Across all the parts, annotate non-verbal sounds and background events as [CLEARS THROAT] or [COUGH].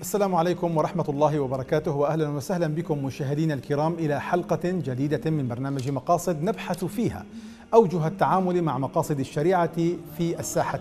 السلام عليكم ورحمة الله وبركاته وأهلا وسهلا بكم مشاهدينا الكرام إلى حلقة جديدة من برنامج مقاصد نبحث فيها أوجه التعامل مع مقاصد الشريعة في الساحة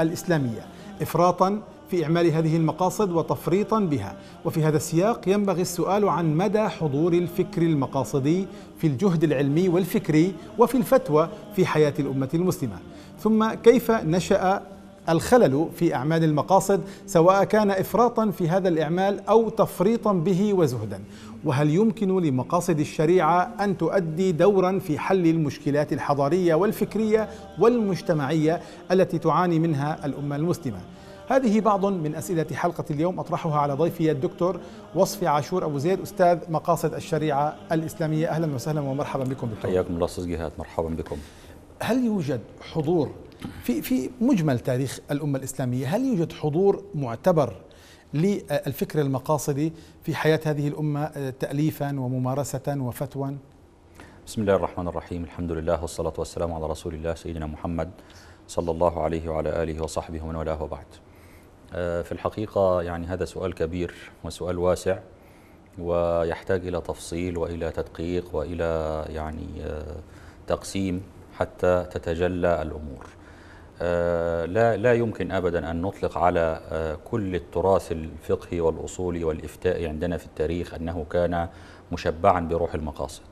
الإسلامية إفراطا في إعمال هذه المقاصد وتفريطا بها وفي هذا السياق ينبغي السؤال عن مدى حضور الفكر المقاصدي في الجهد العلمي والفكري وفي الفتوى في حياة الأمة المسلمة ثم كيف نشأ الخلل في اعمال المقاصد سواء كان افراطا في هذا الاعمال او تفريطا به وزهدا وهل يمكن لمقاصد الشريعه ان تؤدي دورا في حل المشكلات الحضاريه والفكريه والمجتمعيه التي تعاني منها الامه المسلمه هذه بعض من أسئلة حلقة اليوم أطرحها على ضيفي الدكتور وصفي عاشور أبو زيد أستاذ مقاصد الشريعة الإسلامية أهلا وسهلا ومرحبا بكم دكتور حياكم الله أستاذ جهاد مرحبا بكم هل يوجد حضور في في مجمل تاريخ الامه الاسلاميه هل يوجد حضور معتبر للفكر المقاصدي في حياه هذه الامه آه، تاليفا وممارسه وفتوى؟ بسم الله الرحمن الرحيم، الحمد لله والصلاه والسلام على رسول الله سيدنا محمد صلى الله عليه وعلى اله وصحبه ومن والاه وبعد. آه، في الحقيقه يعني هذا سؤال كبير وسؤال واسع ويحتاج الى تفصيل والى تدقيق والى يعني آه، تقسيم حتى تتجلى الامور. آه، لا لا يمكن ابدا ان نطلق على آه، كل التراث الفقهي والاصولي والافتاء عندنا في التاريخ انه كان مشبعا بروح المقاصد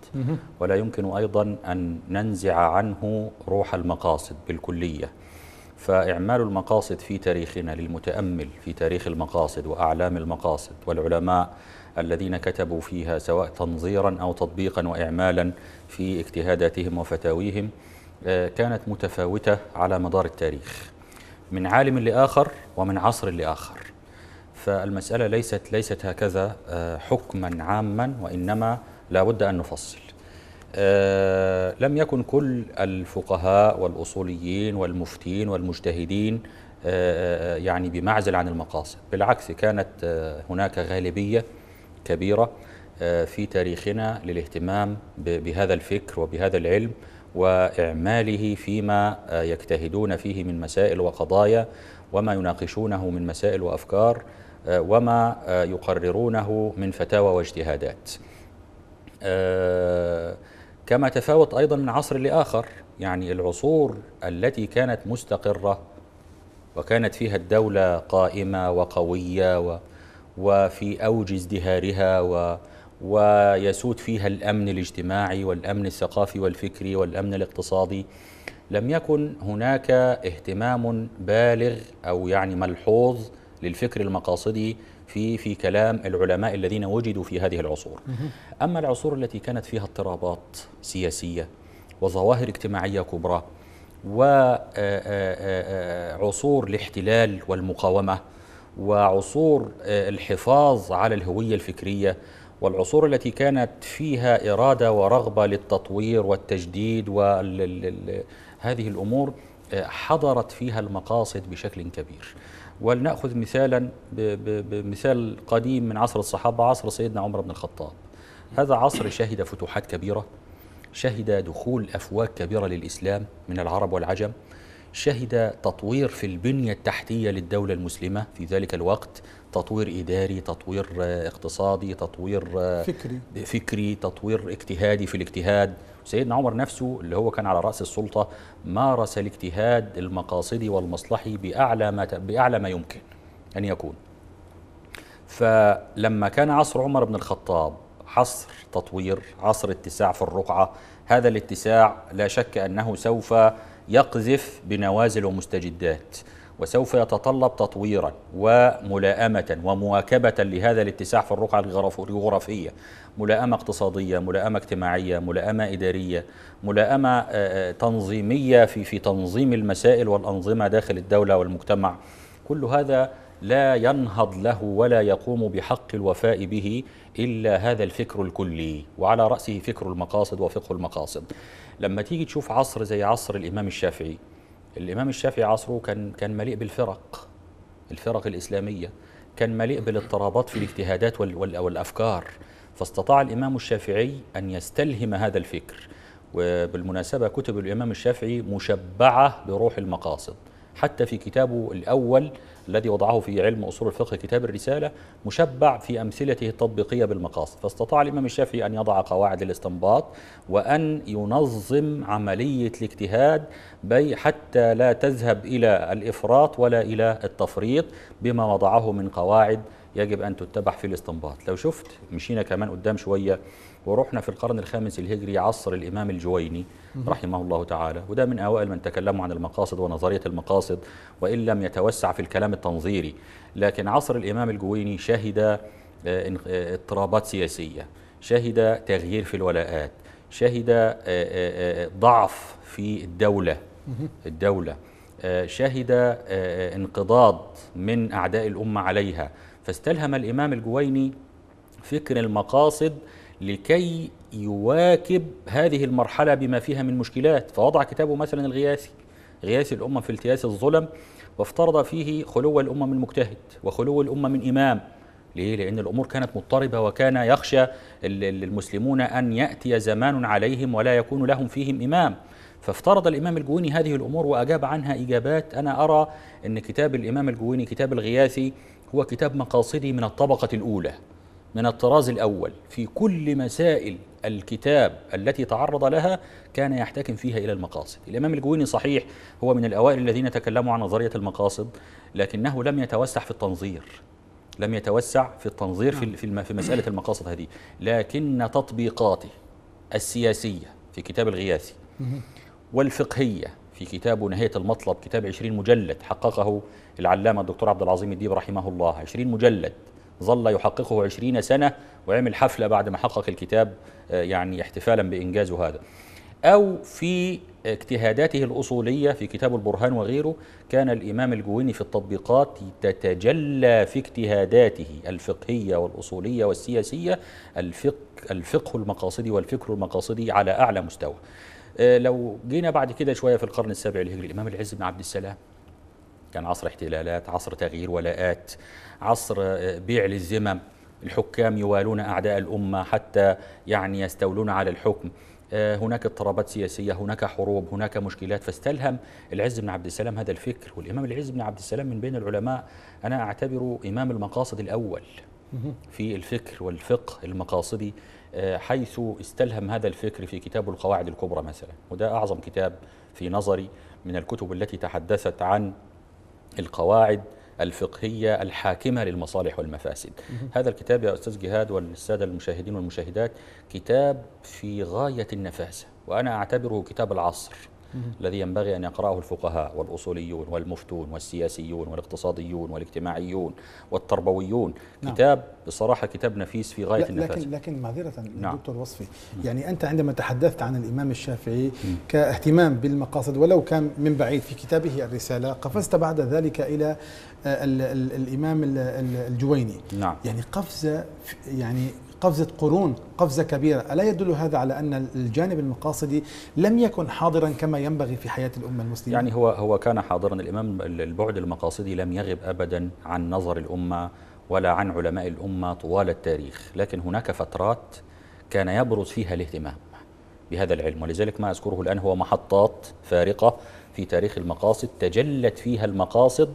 ولا يمكن ايضا ان ننزع عنه روح المقاصد بالكليه فاعمال المقاصد في تاريخنا للمتامل في تاريخ المقاصد واعلام المقاصد والعلماء الذين كتبوا فيها سواء تنظيرا او تطبيقا واعمالا في اجتهاداتهم وفتاويهم آه، كانت متفاوتة على مدار التاريخ من عالم لآخر ومن عصر لآخر فالمسألة ليست ليست هكذا آه، حكما عاما وإنما لا بد أن نفصل آه، لم يكن كل الفقهاء والأصوليين والمفتين والمجتهدين يعني بمعزل عن المقاصد بالعكس كانت هناك غالبية كبيرة في تاريخنا للاهتمام بهذا الفكر وبهذا العلم واعماله فيما آه، يجتهدون فيه من مسائل وقضايا وما يناقشونه من مسائل وافكار آه، وما آه، يقررونه من فتاوى واجتهادات. كما تفاوت ايضا من عصر لاخر يعني العصور التي كانت مستقره وكانت فيها الدوله قائمه وقويه وفي اوج ازدهارها و ويسود فيها الامن الاجتماعي والامن الثقافي والفكري والامن الاقتصادي لم يكن هناك اهتمام بالغ او يعني ملحوظ للفكر المقاصدي في في كلام العلماء الذين وجدوا في هذه العصور. اما العصور التي كانت فيها اضطرابات سياسيه وظواهر اجتماعيه كبرى وعصور الاحتلال والمقاومه وعصور الحفاظ على الهويه الفكريه والعصور التي كانت فيها إرادة ورغبة للتطوير والتجديد وهذه الأمور آه، حضرت فيها المقاصد بشكل كبير ولنأخذ مثالا بمثال قديم من عصر الصحابة عصر سيدنا عمر بن الخطاب هذا عصر شهد فتوحات كبيرة شهد دخول أفواج كبيرة للإسلام من العرب والعجم شهد تطوير في البنية التحتية للدولة المسلمة في ذلك الوقت تطوير إداري تطوير آه، اقتصادي تطوير آه، فكري فكري تطوير اجتهادي في الاجتهاد سيدنا عمر نفسه اللي هو كان على رأس السلطة مارس الاجتهاد المقاصدي والمصلحي بأعلى ما, بأعلى ما يمكن أن يكون فلما كان عصر عمر بن الخطاب عصر تطوير عصر اتساع في الرقعة هذا الاتساع لا شك أنه سوف يقذف بنوازل ومستجدات وسوف يتطلب تطويرا وملائمة ومواكبة لهذا الاتساع في الرقعة الجغرافية ملائمة اقتصادية ملائمة اجتماعية ملائمة إدارية ملائمة آه، آه، تنظيمية في, في تنظيم المسائل والأنظمة داخل الدولة والمجتمع كل هذا لا ينهض له ولا يقوم بحق الوفاء به إلا هذا الفكر الكلي وعلى رأسه فكر المقاصد وفقه المقاصد لما تيجي تشوف عصر زي عصر الإمام الشافعي الامام الشافعي عصره كان كان مليء بالفرق الفرق الاسلاميه كان مليء بالاضطرابات في الاجتهادات والافكار فاستطاع الامام الشافعي ان يستلهم هذا الفكر وبالمناسبه كتب الامام الشافعي مشبعه بروح المقاصد حتى في كتابه الاول الذي وضعه في علم أصول الفقه كتاب الرسالة مشبع في أمثلته التطبيقية بالمقاصد فاستطاع الإمام الشافعي أن يضع قواعد الاستنباط وأن ينظم عملية الاجتهاد بي حتى لا تذهب إلى الإفراط ولا إلى التفريط بما وضعه من قواعد يجب أن تتبع في الاستنباط لو شفت مشينا كمان قدام شوية ورحنا في القرن الخامس الهجري عصر الإمام الجويني رحمه الله تعالى وده من أوائل من تكلموا عن المقاصد ونظرية المقاصد وإن لم يتوسع في الكلام التنظيري لكن عصر الإمام الجويني شهد آه، آه، اضطرابات سياسية شهد تغيير في الولاءات شهد آه، ضعف في الدولة الدولة شهد انقضاض من أعداء الأمة عليها فاستلهم الإمام الجويني فكر المقاصد لكي يواكب هذه المرحلة بما فيها من مشكلات فوضع كتابه مثلا الغياسي غياسي الأمة في التياس الظلم وافترض فيه خلو الأمة من مجتهد وخلو الأمة من إمام ليه؟ لأن الأمور كانت مضطربة وكان يخشى المسلمون أن يأتي زمان عليهم ولا يكون لهم فيهم إمام فافترض الإمام الجويني هذه الأمور وأجاب عنها إجابات أنا أرى أن كتاب الإمام الجويني كتاب الغياثي هو كتاب مقاصدي من الطبقة الأولى من الطراز الأول في كل مسائل الكتاب التي تعرض لها كان يحتكم فيها إلى المقاصد الإمام الجويني صحيح هو من الأوائل الذين تكلموا عن نظرية المقاصد لكنه لم يتوسع في التنظير لم يتوسع في التنظير في, في مسألة المقاصد هذه لكن تطبيقاته السياسية في كتاب الغياثي والفقهية في كتابه نهاية المطلب كتاب 20 مجلد حققه العلامة الدكتور عبد العظيم الديب رحمه الله 20 مجلد ظل يحققه عشرين سنة وعمل حفلة بعد ما حقق الكتاب آه، يعني احتفالا بإنجازه هذا أو في اجتهاداته الأصولية في كتاب البرهان وغيره كان الإمام الجويني في التطبيقات تتجلى في اجتهاداته الفقهية والأصولية والسياسية الفقه, الفقه المقاصدي والفكر المقاصدي على أعلى مستوى آه، لو جينا بعد كده شوية في القرن السابع الهجري الإمام العز بن عبد السلام كان عصر احتلالات عصر تغيير ولاءات عصر آه، بيع للذمم الحكام يوالون أعداء الأمة حتى يعني يستولون على الحكم آه، هناك اضطرابات سياسية هناك حروب هناك مشكلات فاستلهم العز بن عبد السلام هذا الفكر والإمام العز بن عبد السلام من بين العلماء أنا أعتبره إمام المقاصد الأول في الفكر والفقه المقاصدي آه، حيث استلهم هذا الفكر في كتاب القواعد الكبرى مثلا وده أعظم كتاب في نظري من الكتب التي تحدثت عن القواعد الفقهية الحاكمة للمصالح والمفاسد هذا الكتاب يا أستاذ جهاد والسادة المشاهدين والمشاهدات كتاب في غاية النفاسة وأنا أعتبره كتاب العصر الذي ينبغي أن يقرأه الفقهاء والأصوليون والمفتون والسياسيون والاقتصاديون والاجتماعيون والتربويون نعم. كتاب بصراحة كتاب نفيس في غاية النفاس لكن, لكن معذرة نعم. دكتور وصفي يعني أنت عندما تحدثت عن الإمام الشافعي كاهتمام بالمقاصد ولو كان من بعيد في كتابه الرسالة قفزت بعد ذلك إلى آه، الإمام الجويني نعم. يعني قفزة يعني قفزة قرون قفزة كبيرة ألا يدل هذا على أن الجانب المقاصدي لم يكن حاضرا كما ينبغي في حياة الأمة المسلمة يعني هو, هو كان حاضرا الإمام البعد المقاصدي لم يغب أبدا عن نظر الأمة ولا عن علماء الأمة طوال التاريخ لكن هناك فترات كان يبرز فيها الاهتمام بهذا العلم ولذلك ما أذكره الآن هو محطات فارقة في تاريخ المقاصد تجلت فيها المقاصد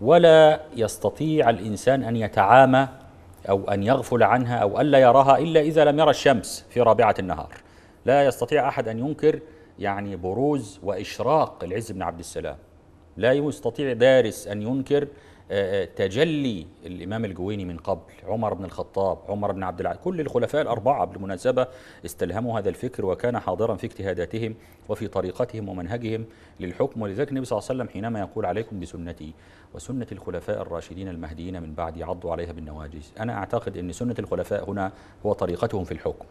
ولا يستطيع الإنسان أن يتعامى أو أن يغفل عنها أو ألا يراها إلا إذا لم يرى الشمس في رابعة النهار لا يستطيع أحد أن ينكر يعني بروز وإشراق العز بن عبد السلام لا يستطيع دارس أن ينكر آه، آه، تجلي الإمام الجويني من قبل عمر بن الخطاب عمر بن عبد العزيز كل الخلفاء الأربعة بالمناسبة استلهموا هذا الفكر وكان حاضرا في اجتهاداتهم وفي طريقتهم ومنهجهم للحكم ولذلك النبي صلى الله عليه وسلم حينما يقول عليكم بسنتي وسنة الخلفاء الراشدين المهديين من بعدي عضوا عليها بالنواجذ أنا أعتقد أن سنة الخلفاء هنا هو طريقتهم في الحكم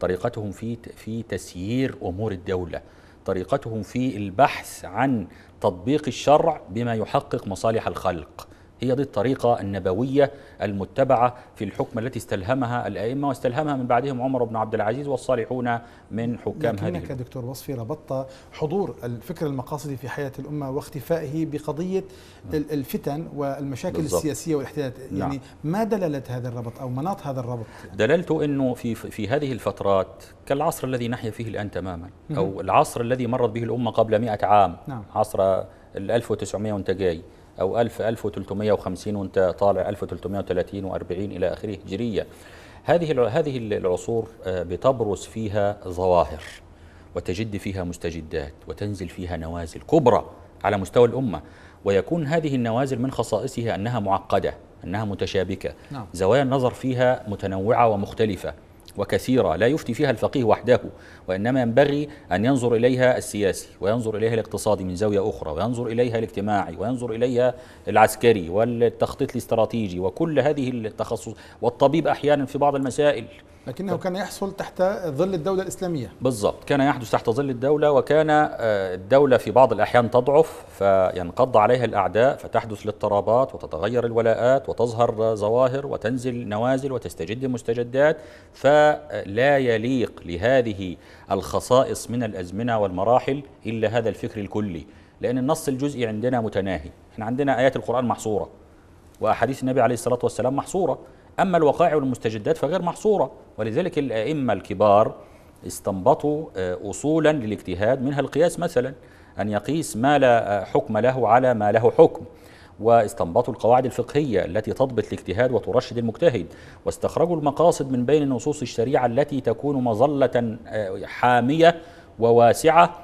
طريقتهم في في تسيير أمور الدولة طريقتهم في البحث عن تطبيق الشرع بما يحقق مصالح الخلق هي دي الطريقة النبوية المتبعة في الحكم التي استلهمها الأئمة واستلهمها من بعدهم عمر بن عبد العزيز والصالحون من حكام هذه لكنك دكتور وصفي ربطت حضور الفكر المقاصدي في حياة الأمة واختفائه بقضية نعم. الفتن والمشاكل بالزبط. السياسية والاحتلالات يعني نعم. ما دللت هذا الربط أو مناط هذا الربط يعني أنه في, في هذه الفترات كالعصر الذي نحيا فيه الآن تماما أو العصر الذي مرت به الأمة قبل مئة عام نعم. عصر ال 1900 وانت جاي أو 1000 1350 وأنت طالع 1330 و40 إلى آخره هجرية هذه هذه العصور آه، بتبرز فيها ظواهر وتجد فيها مستجدات وتنزل فيها نوازل كبرى على مستوى الأمة ويكون هذه النوازل من خصائصها أنها معقدة أنها متشابكة نعم. زوايا النظر فيها متنوعة ومختلفة وكثيرة لا يفتي فيها الفقيه وحده وإنما ينبغي أن ينظر إليها السياسي وينظر إليها الاقتصادي من زاوية أخرى وينظر إليها الاجتماعي وينظر إليها العسكري والتخطيط الاستراتيجي وكل هذه التخصص والطبيب أحيانا في بعض المسائل لكنه كان يحصل تحت ظل الدولة الإسلامية بالضبط كان يحدث تحت ظل الدولة وكان آه، الدولة في بعض الأحيان تضعف فينقض عليها الأعداء فتحدث الاضطرابات وتتغير الولاءات وتظهر ظواهر وتنزل نوازل وتستجد مستجدات فلا يليق لهذه الخصائص من الأزمنة والمراحل إلا هذا الفكر الكلي لأن النص الجزئي عندنا متناهي احنا عندنا آيات القرآن محصورة وأحاديث النبي عليه الصلاة والسلام محصورة أما الوقائع والمستجدات فغير محصورة ولذلك الأئمة الكبار استنبطوا آه، أصولا للاجتهاد منها القياس مثلا أن يقيس ما لا آه، حكم له على ما له حكم واستنبطوا القواعد الفقهية التي تضبط الاجتهاد وترشد المجتهد واستخرجوا المقاصد من بين نصوص الشريعة التي تكون مظلة آه، حامية وواسعة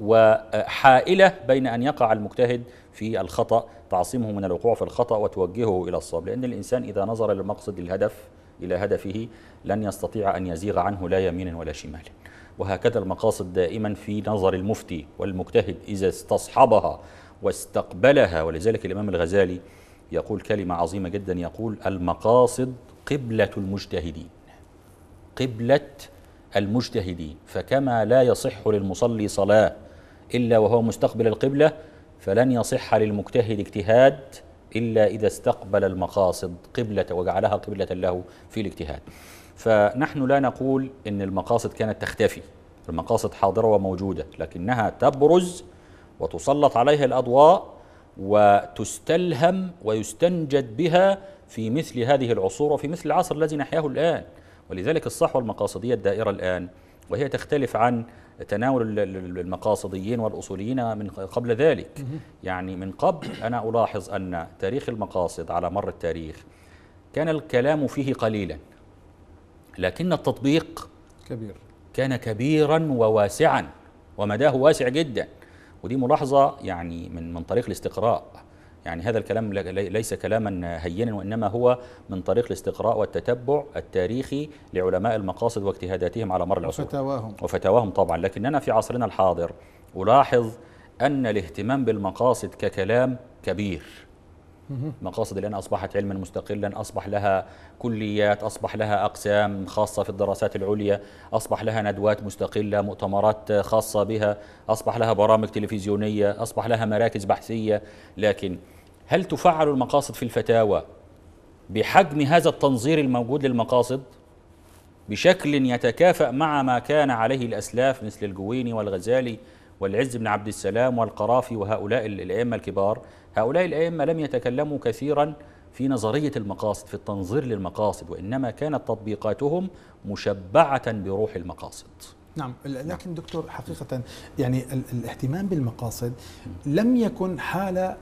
وحائلة بين أن يقع المجتهد في الخطأ تعصمه من الوقوع في الخطأ وتوجهه إلى الصواب لأن الإنسان إذا نظر للمقصد الهدف إلى هدفه لن يستطيع أن يزيغ عنه لا يمينا ولا شمالا وهكذا المقاصد دائما في نظر المفتي والمجتهد إذا استصحبها واستقبلها ولذلك الإمام الغزالي يقول كلمة عظيمة جدا يقول المقاصد قبلة المجتهدين قبلة المجتهدين فكما لا يصح للمصلي صلاة إلا وهو مستقبل القبلة فلن يصح للمجتهد اجتهاد إلا إذا استقبل المقاصد قبلة وجعلها قبلة له في الاجتهاد فنحن لا نقول إن المقاصد كانت تختفي المقاصد حاضرة وموجودة لكنها تبرز وتسلط عليها الأضواء وتستلهم ويستنجد بها في مثل هذه العصور وفي مثل العصر الذي نحياه الآن ولذلك الصحوة المقاصدية الدائرة الآن وهي تختلف عن تناول المقاصديين والأصوليين من قبل ذلك يعني من قبل أنا ألاحظ أن تاريخ المقاصد على مر التاريخ كان الكلام فيه قليلا لكن التطبيق كبير كان كبيرا وواسعا ومداه واسع جدا ودي ملاحظة يعني من من طريق الاستقراء يعني هذا الكلام ليس كلاما هينا وإنما هو من طريق الاستقراء والتتبع التاريخي لعلماء المقاصد واجتهاداتهم على مر العصور وفتاواهم وفتاواهم طبعا لكننا في عصرنا الحاضر ألاحظ أن الاهتمام بالمقاصد ككلام كبير مقاصد الآن أصبحت علما مستقلا أصبح لها كليات أصبح لها أقسام خاصة في الدراسات العليا أصبح لها ندوات مستقلة مؤتمرات خاصة بها أصبح لها برامج تلفزيونية أصبح لها مراكز بحثية لكن هل تفعل المقاصد في الفتاوى بحجم هذا التنظير الموجود للمقاصد بشكل يتكافأ مع ما كان عليه الأسلاف مثل الجويني والغزالي والعز بن عبد السلام والقرافي وهؤلاء الأئمة الكبار هؤلاء الأئمة لم يتكلموا كثيرا في نظرية المقاصد في التنظير للمقاصد وإنما كانت تطبيقاتهم مشبعة بروح المقاصد نعم, نعم. لكن دكتور حقيقة يعني الاهتمام بالمقاصد لم يكن حالة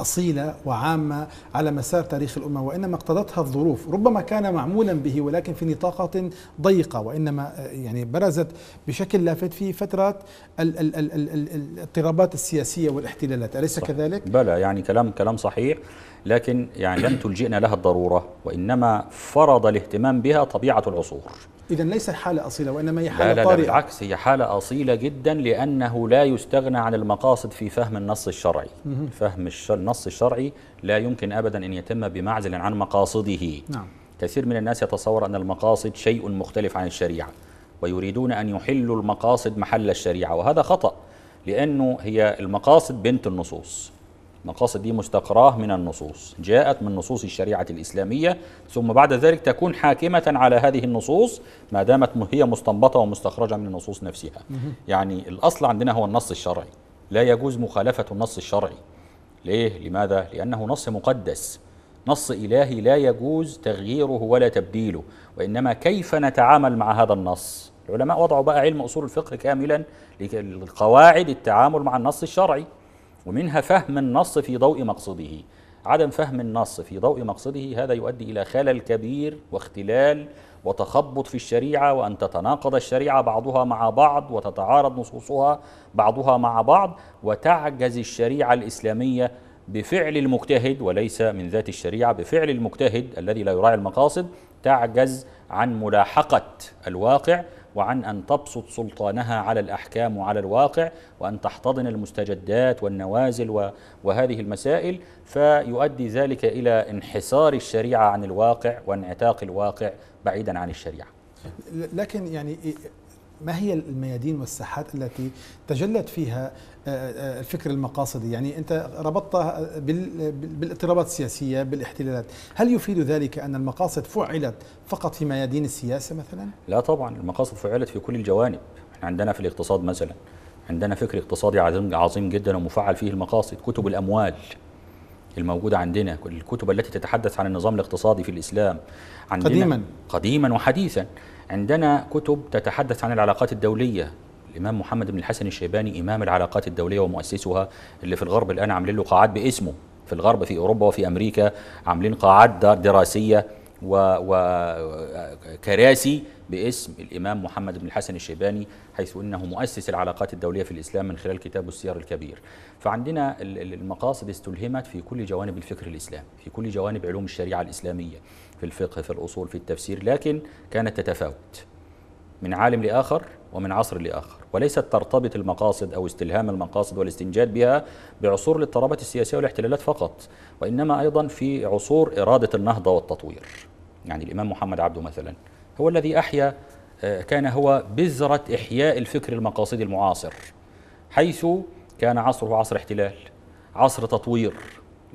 أصيلة وعامة على مسار تاريخ الأمة وإنما اقتضتها الظروف ربما كان معمولا به ولكن في نطاقات ضيقة وإنما آه، يعني برزت بشكل لافت في فترة الاضطرابات السياسية والاحتلالات أليس كذلك؟ بلى يعني كلام كلام صحيح لكن يعني لم تلجئنا لها الضرورة وإنما فرض الاهتمام بها طبيعة العصور إذا ليست حالة أصيلة وإنما هي حالة لا لا طارئة بالعكس هي حالة أصيلة جدا لأنه لا يستغنى عن المقاصد في فهم النص الشرعي مم. فهم النص الشرعي لا يمكن أبدا أن يتم بمعزل عن مقاصده نعم. كثير من الناس يتصور أن المقاصد شيء مختلف عن الشريعة ويريدون أن يحلوا المقاصد محل الشريعة وهذا خطأ لأنه هي المقاصد بنت النصوص المقاصد دي مستقراه من النصوص جاءت من نصوص الشريعة الإسلامية ثم بعد ذلك تكون حاكمة على هذه النصوص ما دامت هي مستنبطة ومستخرجة من النصوص نفسها يعني الأصل عندنا هو النص الشرعي لا يجوز مخالفة النص الشرعي ليه؟ لماذا؟ لأنه نص مقدس نص إلهي لا يجوز تغييره ولا تبديله وإنما كيف نتعامل مع هذا النص العلماء وضعوا بقى علم أصول الفقه كاملا لقواعد التعامل مع النص الشرعي ومنها فهم النص في ضوء مقصده عدم فهم النص في ضوء مقصده هذا يؤدي إلى خلل كبير واختلال وتخبط في الشريعة وأن تتناقض الشريعة بعضها مع بعض وتتعارض نصوصها بعضها مع بعض وتعجز الشريعة الإسلامية بفعل المجتهد وليس من ذات الشريعة بفعل المجتهد الذي لا يراعي المقاصد تعجز عن ملاحقة الواقع وعن أن تبسط سلطانها على الأحكام وعلى الواقع وأن تحتضن المستجدات والنوازل وهذه المسائل فيؤدي ذلك إلى انحسار الشريعة عن الواقع وانعتاق الواقع بعيدا عن الشريعة لكن يعني ما هي الميادين والساحات التي تجلت فيها آه، آه، الفكر المقاصدي يعني أنت ربطتها بالاضطرابات السياسية بالاحتلالات هل يفيد ذلك أن المقاصد فعلت فقط في ميادين السياسة مثلا؟ لا طبعا المقاصد فعلت في كل الجوانب احنا عندنا في الاقتصاد مثلا عندنا فكر اقتصادي عظيم, عظيم جدا ومفعل فيه المقاصد كتب الأموال الموجودة عندنا الكتب التي تتحدث عن النظام الاقتصادي في الإسلام عندنا قديما قديما وحديثا عندنا كتب تتحدث عن العلاقات الدولية الإمام محمد بن الحسن الشيباني إمام العلاقات الدولية ومؤسسها اللي في الغرب الآن عاملين له قاعات باسمه في الغرب في أوروبا وفي أمريكا عاملين قاعات دراسية وكراسي باسم الإمام محمد بن الحسن الشيباني حيث أنه مؤسس العلاقات الدولية في الإسلام من خلال كتابه السير الكبير فعندنا المقاصد استلهمت في كل جوانب الفكر الإسلامي في كل جوانب علوم الشريعة الإسلامية في الفقه في الأصول في التفسير لكن كانت تتفاوت من عالم لآخر ومن عصر لآخر وليست ترتبط المقاصد أو استلهام المقاصد والاستنجاد بها بعصور الاضطرابات السياسية والاحتلالات فقط وإنما أيضا في عصور إرادة النهضة والتطوير يعني الإمام محمد عبده مثلا هو الذي أحيا آه، كان هو بذرة إحياء الفكر المقاصدي المعاصر حيث كان عصره عصر احتلال عصر تطوير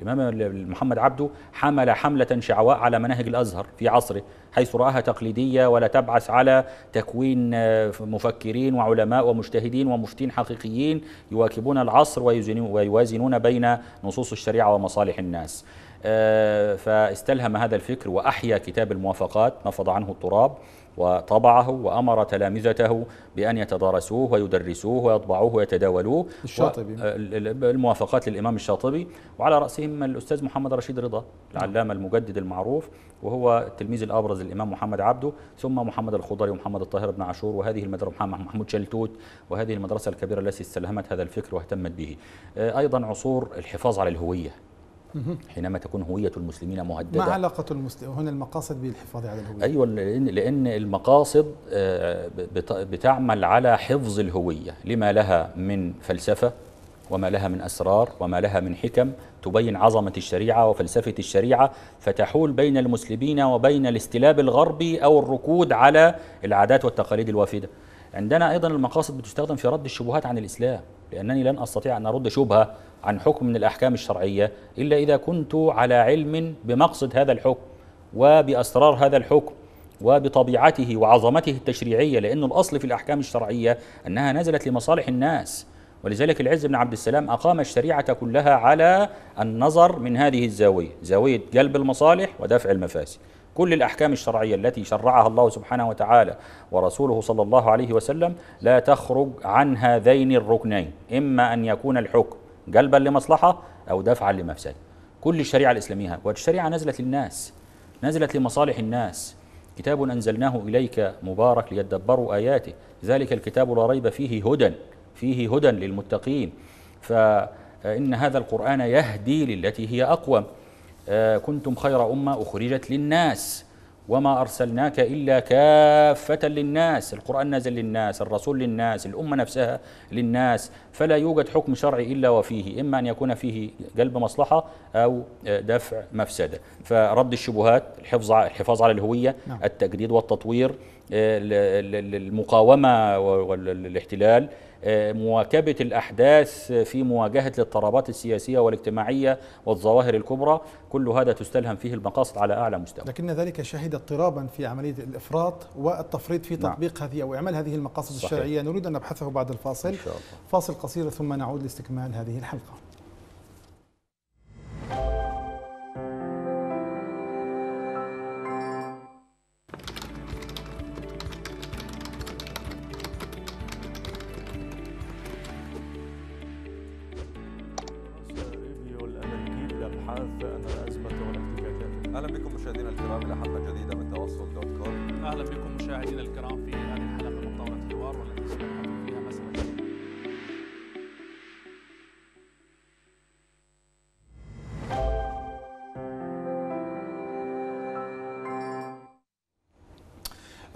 الإمام محمد عبده حمل حملة شعواء على مناهج الأزهر في عصره حيث رآها تقليدية ولا تبعث على تكوين آه، مفكرين وعلماء ومجتهدين ومفتين حقيقيين يواكبون العصر ويوازنون بين نصوص الشريعة ومصالح الناس آه، فاستلهم هذا الفكر وأحيا كتاب الموافقات نفض عنه التراب وطبعه وأمر تلامذته بأن يتدارسوه ويدرسوه ويطبعوه ويتداولوه الشاطبي الموافقات للإمام الشاطبي وعلى رأسهم الأستاذ محمد رشيد رضا العلامة المجدد المعروف وهو التلميذ الأبرز للامام محمد عبده ثم محمد الخضري ومحمد الطاهر بن عاشور وهذه المدرسة محمود شلتوت وهذه المدرسة الكبيرة التي استلهمت هذا الفكر واهتمت به آه، أيضا عصور الحفاظ على الهوية حينما تكون هوية المسلمين مهددة ما علاقة المسلمين هنا المقاصد بالحفاظ على الهوية أيوة لأن, لأن المقاصد آه، بتعمل على حفظ الهوية لما لها من فلسفة وما لها من أسرار وما لها من حكم تبين عظمة الشريعة وفلسفة الشريعة فتحول بين المسلمين وبين الاستلاب الغربي أو الركود على العادات والتقاليد الوافدة عندنا أيضا المقاصد بتستخدم في رد الشبهات عن الإسلام لأنني لن أستطيع أن أرد شبهة عن حكم من الأحكام الشرعية إلا إذا كنت على علم بمقصد هذا الحكم وبأسرار هذا الحكم وبطبيعته وعظمته التشريعية لأن الأصل في الأحكام الشرعية أنها نزلت لمصالح الناس ولذلك العز بن عبد السلام أقام الشريعة كلها على النظر من هذه الزاوية زاوية جلب المصالح ودفع المفاسد كل الأحكام الشرعية التي شرعها الله سبحانه وتعالى ورسوله صلى الله عليه وسلم لا تخرج عن هذين الركنين إما أن يكون الحكم جلبا لمصلحة أو دفعا لمفسد كل الشريعة الإسلامية والشريعة نزلت للناس نزلت لمصالح الناس كتاب أنزلناه إليك مبارك ليدبروا آياته ذلك الكتاب لا ريب فيه هدى فيه هدى للمتقين فإن هذا القرآن يهدي للتي هي أقوم آه، كنتم خير أمة أخرجت للناس وما أرسلناك إلا كافة للناس القرآن نزل للناس الرسول للناس الأمة نفسها للناس فلا يوجد حكم شرعي إلا وفيه إما أن يكون فيه جلب مصلحة أو آه، دفع مفسدة فرد الشبهات الحفظ الحفاظ على الهوية نعم. التجديد والتطوير المقاومة آه، والاحتلال آه، مواكبة الأحداث في مواجهة الاضطرابات السياسية والاجتماعية والظواهر الكبرى كل هذا تستلهم فيه المقاصد على أعلى مستوى لكن ذلك شهد اضطرابا في عملية الإفراط والتفريط في نعم. تطبيق نعم. هذه أو إعمال هذه المقاصد صحيح. الشرعية نريد أن نبحثه بعد الفاصل إن شاء الله. فاصل قصير ثم نعود لاستكمال هذه الحلقة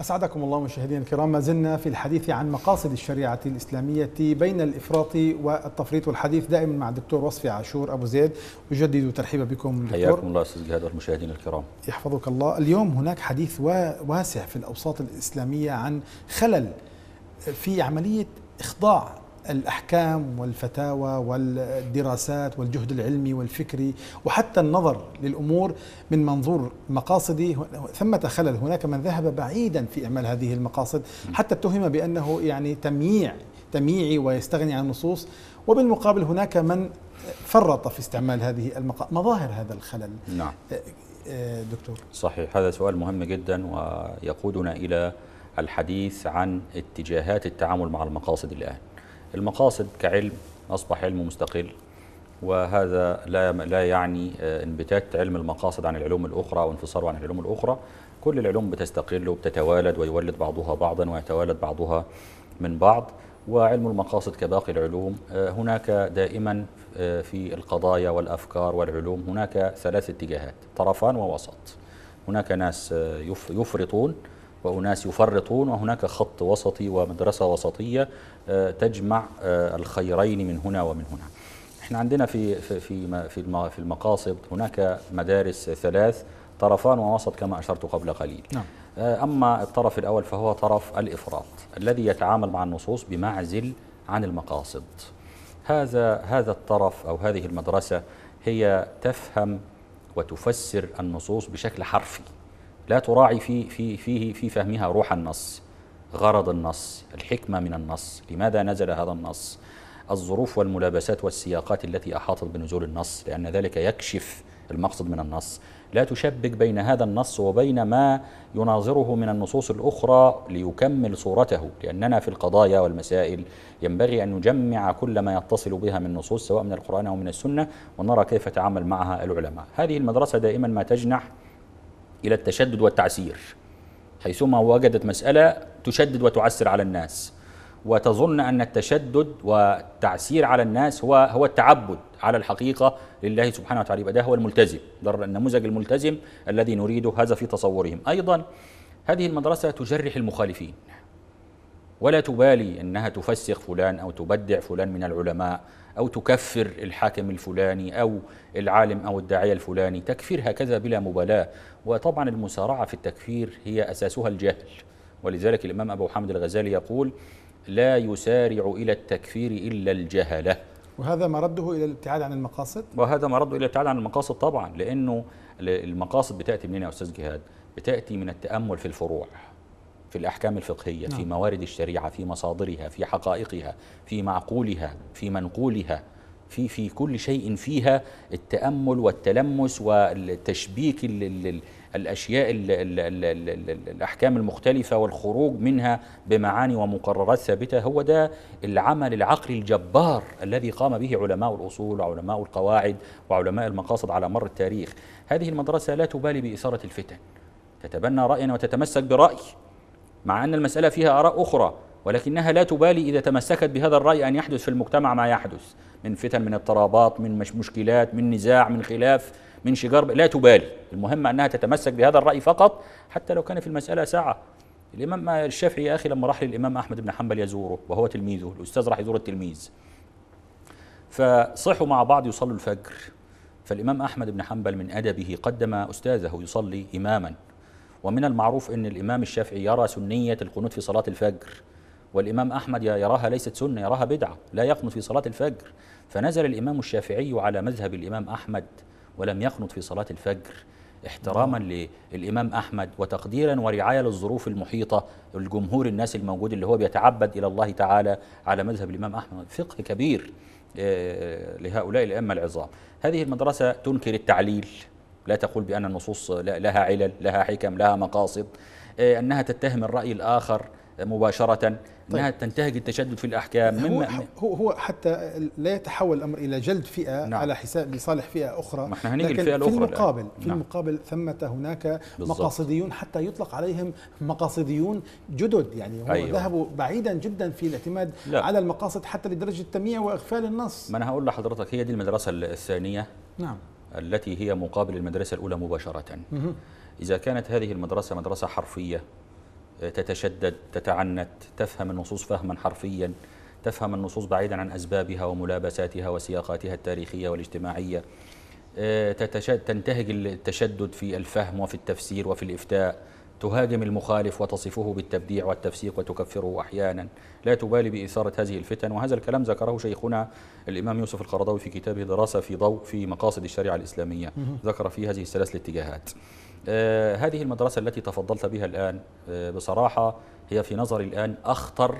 أسعدكم الله مشاهدينا الكرام ما زلنا في الحديث عن مقاصد الشريعة الإسلامية بين الإفراط والتفريط والحديث دائما مع الدكتور وصفي عاشور أبو زيد أجدد ترحيبا بكم دكتور حياكم الله أستاذ جهاد والمشاهدين الكرام يحفظك الله اليوم هناك حديث واسع في الأوساط الإسلامية عن خلل في عملية إخضاع الأحكام والفتاوى والدراسات والجهد العلمي والفكري وحتى النظر للأمور من منظور مقاصدي ثمة خلل هناك من ذهب بعيدا في إعمال هذه المقاصد حتى اتهم بأنه يعني تمييع تمييعي ويستغني عن النصوص وبالمقابل هناك من فرط في استعمال هذه المقا... مظاهر هذا الخلل نعم أه، أه، دكتور صحيح هذا سؤال مهم جدا ويقودنا إلى الحديث عن اتجاهات التعامل مع المقاصد الآن المقاصد كعلم أصبح علم مستقل وهذا لا لا يعني آه، انبتات علم المقاصد عن العلوم الأخرى وانفصاله عن العلوم الأخرى كل العلوم بتستقل وبتتوالد ويولد بعضها بعضا ويتوالد بعضها من بعض وعلم المقاصد كباقي العلوم آه، هناك دائما آه، في القضايا والأفكار والعلوم هناك ثلاث اتجاهات طرفان ووسط هناك ناس يفرطون وأناس يفرطون وهناك خط وسطي ومدرسة وسطية آه، تجمع آه، الخيرين من هنا ومن هنا احنا عندنا في في في في المقاصد هناك مدارس ثلاث طرفان ووسط كما أشرت قبل قليل نعم. آه، أما الطرف الأول فهو طرف الإفراط الذي يتعامل مع النصوص بمعزل عن المقاصد هذا هذا الطرف أو هذه المدرسة هي تفهم وتفسر النصوص بشكل حرفي لا تراعي في في فيه في فهمها روح النص غرض النص الحكمة من النص لماذا نزل هذا النص الظروف والملابسات والسياقات التي أحاطت بنزول النص لأن ذلك يكشف المقصد من النص لا تشبك بين هذا النص وبين ما يناظره من النصوص الأخرى ليكمل صورته لأننا في القضايا والمسائل ينبغي أن نجمع كل ما يتصل بها من نصوص سواء من القرآن أو من السنة ونرى كيف تعامل معها العلماء هذه المدرسة دائما ما تجنح إلى التشدد والتعسير حيثما وجدت مسألة تشدد وتعسر على الناس وتظن أن التشدد والتعسير على الناس هو هو التعبد على الحقيقة لله سبحانه وتعالى يبقى ده هو الملتزم ده النموذج الملتزم الذي نريده هذا في تصورهم أيضا هذه المدرسة تجرح المخالفين ولا تبالي أنها تفسخ فلان أو تبدع فلان من العلماء أو تكفر الحاكم الفلاني أو العالم أو الداعية الفلاني تكفير هكذا بلا مبالاة وطبعا المسارعة في التكفير هي أساسها الجهل ولذلك الإمام أبو حامد الغزالي يقول لا يسارع إلى التكفير إلا الجهلة وهذا مرده إلى الابتعاد عن المقاصد؟ وهذا مرده إلى الابتعاد عن المقاصد طبعا لأنه المقاصد بتأتي منين يا أستاذ جهاد؟ بتأتي من التأمل في الفروع في الأحكام الفقهية نعم. في موارد الشريعة في مصادرها في حقائقها في معقولها في منقولها في في كل شيء فيها التأمل والتلمس والتشبيك الأشياء الأحكام المختلفة والخروج منها بمعاني ومقررات ثابتة هو ده العمل العقلي الجبار الذي قام به علماء الأصول وعلماء القواعد وعلماء المقاصد على مر التاريخ هذه المدرسة لا تبالي بإثارة الفتن تتبنى رأيا وتتمسك برأي مع أن المسألة فيها آراء أخرى ولكنها لا تبالي إذا تمسكت بهذا الرأي أن يحدث في المجتمع ما يحدث من فتن من اضطرابات من مش مشكلات من نزاع من خلاف من شجار لا تبالي المهم أنها تتمسك بهذا الرأي فقط حتى لو كان في المسألة ساعة الإمام الشافعي يا أخي لما راح للإمام أحمد بن حنبل يزوره وهو تلميذه الأستاذ راح يزور التلميذ فصحوا مع بعض يصلوا الفجر فالإمام أحمد بن حنبل من أدبه قدم أستاذه يصلي إماما ومن المعروف أن الإمام الشافعي يرى سنية القنوت في صلاة الفجر والإمام أحمد يراها ليست سنة يراها بدعة لا يقنط في صلاة الفجر فنزل الإمام الشافعي على مذهب الإمام أحمد ولم يقنط في صلاة الفجر احتراما نعم. للإمام أحمد وتقديرا ورعاية للظروف المحيطة الجمهور الناس الموجود اللي هو بيتعبد إلى الله تعالى على مذهب الإمام أحمد فقه كبير آه، لهؤلاء الأئمة العظام هذه المدرسة تنكر التعليل لا تقول بأن النصوص لها علل لها حكم لها مقاصد آه، أنها تتهم الرأي الآخر مباشرة طيب. أنها طيب. تنتهج التشدد في الأحكام هو, مما هو, هو حتى لا يتحول الأمر إلى جلد فئة نعم. على حساب لصالح فئة أخرى ما احنا لكن الفئة الأخرى في المقابل في نعم. المقابل ثمة هناك بالزبط. مقاصديون حتى يطلق عليهم مقاصديون جدد يعني هم أيوة. ذهبوا بعيدا جدا في الاعتماد لا. على المقاصد حتى لدرجة التمييع وإغفال النص ما أنا هقول لحضرتك هي دي المدرسة الثانية نعم التي هي مقابل المدرسة الأولى مباشرة إذا كانت هذه المدرسة مدرسة حرفية آه، تتشدد تتعنت تفهم النصوص فهما حرفيا تفهم النصوص بعيدا عن أسبابها وملابساتها وسياقاتها التاريخية والاجتماعية آه، تنتهج التشدد في الفهم وفي التفسير وفي الإفتاء تهاجم المخالف وتصفه بالتبديع والتفسيق وتكفره أحيانا لا تبالي بإثارة هذه الفتن وهذا الكلام ذكره شيخنا الإمام يوسف القرضاوي في كتابه دراسة في ضوء في مقاصد الشريعة الإسلامية ذكر فيه هذه الثلاث الاتجاهات آه هذه المدرسة التي تفضلت بها الآن آه بصراحة هي في نظري الآن أخطر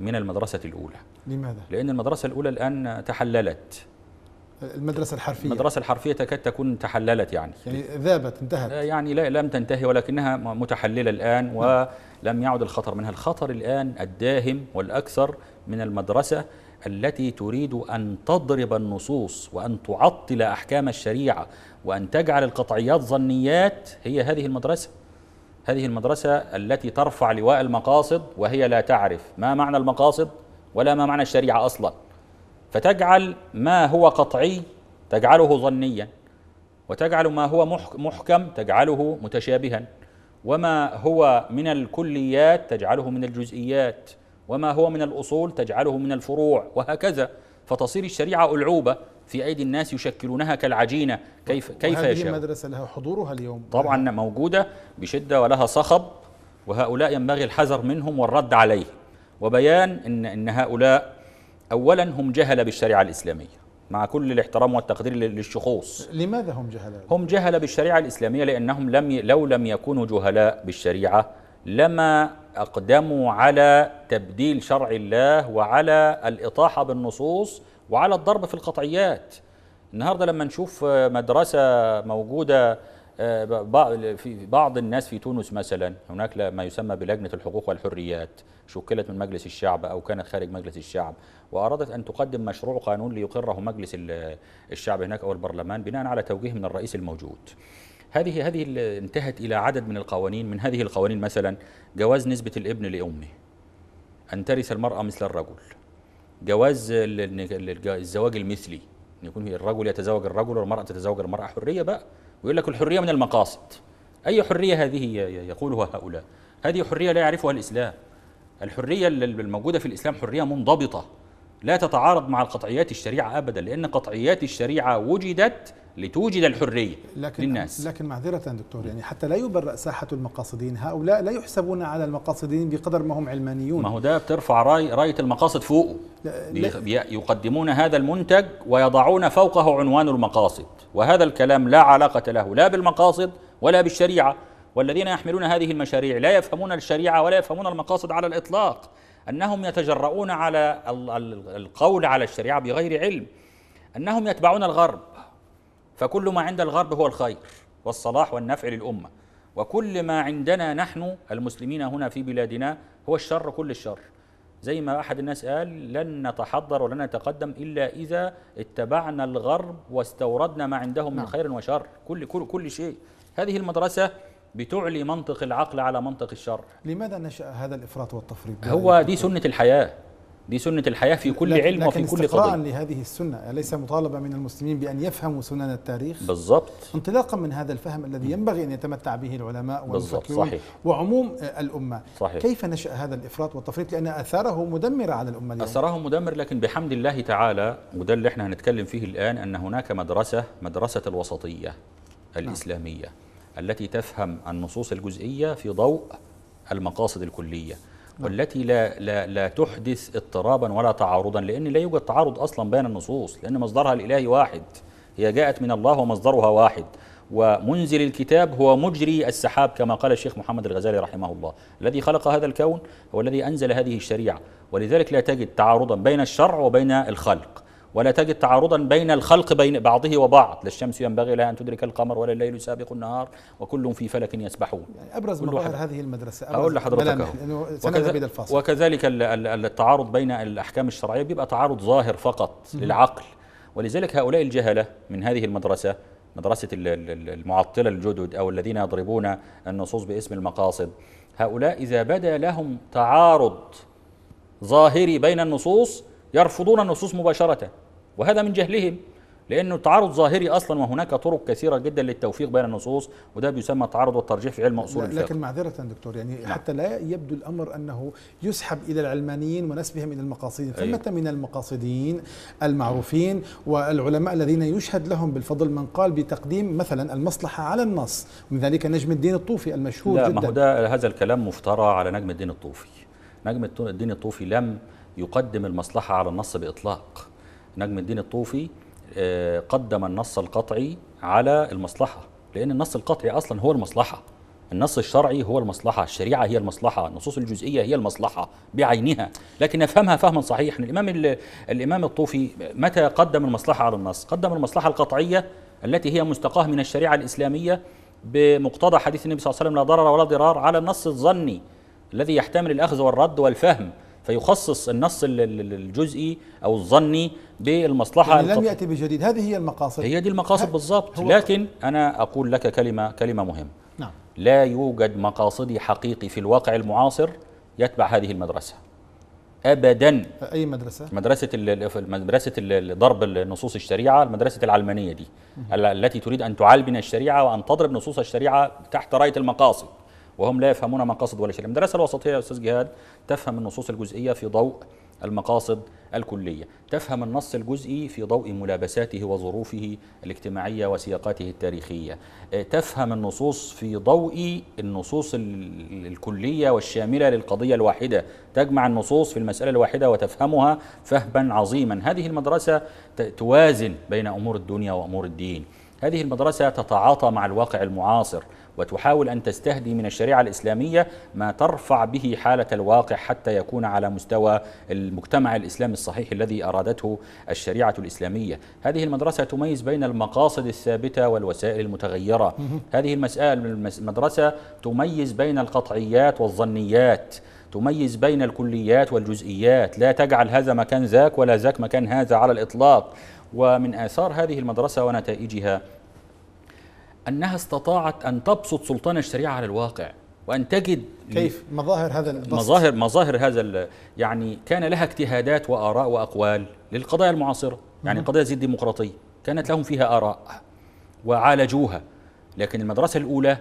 من المدرسة الأولى لماذا؟ لأن المدرسة الأولى الآن تحللت المدرسة الحرفية المدرسة الحرفية تكاد تكون تحللت يعني يعني ذابت انتهت آه، يعني لا لم تنتهي ولكنها متحللة الآن ولم يعد الخطر منها الخطر الآن الداهم والأكثر من المدرسة التي تريد أن تضرب النصوص وأن تعطل أحكام الشريعة وأن تجعل القطعيات ظنيات هي هذه المدرسة هذه المدرسة التي ترفع لواء المقاصد وهي لا تعرف ما معنى المقاصد ولا ما معنى الشريعة أصلاً فتجعل ما هو قطعي تجعله ظنيا وتجعل ما هو محكم تجعله متشابها وما هو من الكليات تجعله من الجزئيات وما هو من الاصول تجعله من الفروع وهكذا فتصير الشريعه العوبه في ايدي الناس يشكلونها كالعجينه كيف كيف يشاء هذه المدرسه لها حضورها اليوم طبعا موجوده بشده ولها صخب وهؤلاء ينبغي الحذر منهم والرد عليه وبيان ان ان هؤلاء أولا هم جهل بالشريعة الإسلامية مع كل الاحترام والتقدير للشخوص لماذا هم جهلاء؟ هم جهل بالشريعة الإسلامية لأنهم لم ي... لو لم يكونوا جهلاء بالشريعة لما أقدموا على تبديل شرع الله وعلى الإطاحة بالنصوص وعلى الضرب في القطعيات النهاردة لما نشوف مدرسة موجودة آه، في بعض الناس في تونس مثلا هناك ما يسمى بلجنة الحقوق والحريات شكلت من مجلس الشعب أو كانت خارج مجلس الشعب وأرادت أن تقدم مشروع قانون ليقره مجلس الشعب هناك أو البرلمان بناء على توجيه من الرئيس الموجود هذه هذه انتهت إلى عدد من القوانين من هذه القوانين مثلا جواز نسبة الابن لأمه أن ترث المرأة مثل الرجل جواز الزواج المثلي يكون الرجل يتزوج الرجل والمرأة تتزوج المرأة حرية بقى ويقول لك الحرية من المقاصد أي حرية هذه يقولها هؤلاء هذه حرية لا يعرفها الإسلام الحرية الموجودة في الإسلام حرية منضبطة لا تتعارض مع القطعيات الشريعة أبدا لأن قطعيات الشريعة وجدت لتوجد الحرية لكن للناس لكن معذرة دكتور يعني حتى لا يبرأ ساحة المقاصدين هؤلاء لا يحسبون على المقاصدين بقدر ما هم علمانيون ما هو ده بترفع راي راية المقاصد فوقه يقدمون هذا المنتج ويضعون فوقه عنوان المقاصد وهذا الكلام لا علاقة له لا بالمقاصد ولا بالشريعة والذين يحملون هذه المشاريع لا يفهمون الشريعة ولا يفهمون المقاصد على الإطلاق أنهم يتجرؤون على القول على الشريعة بغير علم أنهم يتبعون الغرب فكل ما عند الغرب هو الخير والصلاح والنفع للأمة وكل ما عندنا نحن المسلمين هنا في بلادنا هو الشر كل الشر زي ما أحد الناس قال لن نتحضر ولن نتقدم إلا إذا اتبعنا الغرب واستوردنا ما عندهم من نعم. خير وشر كل, كل, كل شيء هذه المدرسة بتعلي منطق العقل على منطق الشر لماذا نشأ هذا الإفراط والتفريط؟ هو دي سنة الحياة دي سنة الحياة في كل لكن علم وفي كل قضية لهذه السنة أليس مطالبة من المسلمين بأن يفهموا سنن التاريخ بالضبط انطلاقا من هذا الفهم الذي ينبغي أن يتمتع به العلماء والمفكرون صحيح وعموم الأمة صحيح كيف نشأ هذا الإفراط والتفريط لأن أثاره مدمرة على الأمة اليوم أثاره مدمر لكن بحمد الله تعالى وده اللي احنا هنتكلم فيه الآن أن هناك مدرسة مدرسة الوسطية نعم. الإسلامية نعم. التي تفهم النصوص الجزئية في ضوء المقاصد الكلية نعم. والتي لا لا لا تحدث اضطرابا ولا تعارضا لان لا يوجد تعارض اصلا بين النصوص لان مصدرها الالهي واحد هي جاءت من الله ومصدرها واحد ومنزل الكتاب هو مجري السحاب كما قال الشيخ محمد الغزالي رحمه الله الذي خلق هذا الكون هو الذي انزل هذه الشريعه ولذلك لا تجد تعارضا بين الشرع وبين الخلق ولا تجد تعارضا بين الخلق بين بعضه وبعض لا الشمس ينبغي لها أن تدرك القمر ولا الليل سابق النهار وكل في فلك يسبحون يعني أبرز مظاهر هذه المدرسة أبرز أقول لحضرتك وكذلك, وكذلك التعارض بين الأحكام الشرعية بيبقى تعارض ظاهر فقط للعقل ولذلك هؤلاء الجهلة من هذه المدرسة مدرسة المعطلة الجدد أو الذين يضربون النصوص باسم المقاصد هؤلاء إذا بدا لهم تعارض ظاهري بين النصوص يرفضون النصوص مباشرة وهذا من جهلهم لانه تعارض ظاهري اصلا وهناك طرق كثيره جدا للتوفيق بين النصوص وده بيسمى التعارض والترجيح في علم اصول الفقه لكن معذره دكتور يعني نعم. حتى لا يبدو الامر انه يسحب الى العلمانيين ونسبهم الى المقاصدين أيوه. فمتى من المقاصدين المعروفين والعلماء الذين يشهد لهم بالفضل من قال بتقديم مثلا المصلحه على النص من ذلك نجم الدين الطوفي المشهور لا جدا ما هو ده هذا الكلام مفترى على نجم الدين الطوفي نجم الدين الطوفي لم يقدم المصلحه على النص باطلاق نجم الدين الطوفي آه، قدم النص القطعي على المصلحة لأن النص القطعي أصلا هو المصلحة النص الشرعي هو المصلحة الشريعة هي المصلحة النصوص الجزئية هي المصلحة بعينها لكن نفهمها فهما صحيحا الإمام, الإمام الطوفي متى قدم المصلحة على النص قدم المصلحة القطعية التي هي مستقاة من الشريعة الإسلامية بمقتضى حديث النبي صلى الله عليه وسلم لا ضرر ولا ضرار على النص الظني الذي يحتمل الأخذ والرد والفهم فيخصص النص الجزئي او الظني بالمصلحه يعني لم ياتي بجديد هذه هي المقاصد هي دي المقاصد بالضبط لكن انا اقول لك كلمه كلمه مهمه نعم لا يوجد مقاصدي حقيقي في الواقع المعاصر يتبع هذه المدرسه ابدا اي مدرسه مدرسه مدرسه ضرب نصوص الشريعه المدرسه العلمانيه دي التي تريد ان تعلبن الشريعه وان تضرب نصوص الشريعه تحت رايه المقاصد وهم لا يفهمون مقاصد ولا شيء المدرسة الوسطية يا أستاذ جهاد تفهم النصوص الجزئية في ضوء المقاصد الكلية تفهم النص الجزئي في ضوء ملابساته وظروفه الاجتماعية وسياقاته التاريخية آه، تفهم النصوص في ضوء النصوص الكلية والشاملة للقضية الواحدة تجمع النصوص في المسألة الواحدة وتفهمها فهما عظيما هذه المدرسة توازن بين أمور الدنيا وأمور الدين هذه المدرسة تتعاطى مع الواقع المعاصر وتحاول أن تستهدي من الشريعة الإسلامية ما ترفع به حالة الواقع حتى يكون على مستوى المجتمع الإسلامي الصحيح الذي أرادته الشريعة الإسلامية هذه المدرسة تميز بين المقاصد الثابتة والوسائل المتغيرة هذه المسألة المدرسة تميز بين القطعيات والظنيات تميز بين الكليات والجزئيات لا تجعل هذا مكان ذاك ولا ذاك مكان هذا على الإطلاق ومن آثار هذه المدرسة ونتائجها أنها استطاعت أن تبسط سلطان الشريعة على الواقع وأن تجد كيف مظاهر هذا البسط مظاهر مظاهر هذا يعني كان لها اجتهادات وآراء وأقوال للقضايا المعاصرة يعني قضايا زي الديمقراطية كانت لهم فيها آراء وعالجوها لكن المدرسة الأولى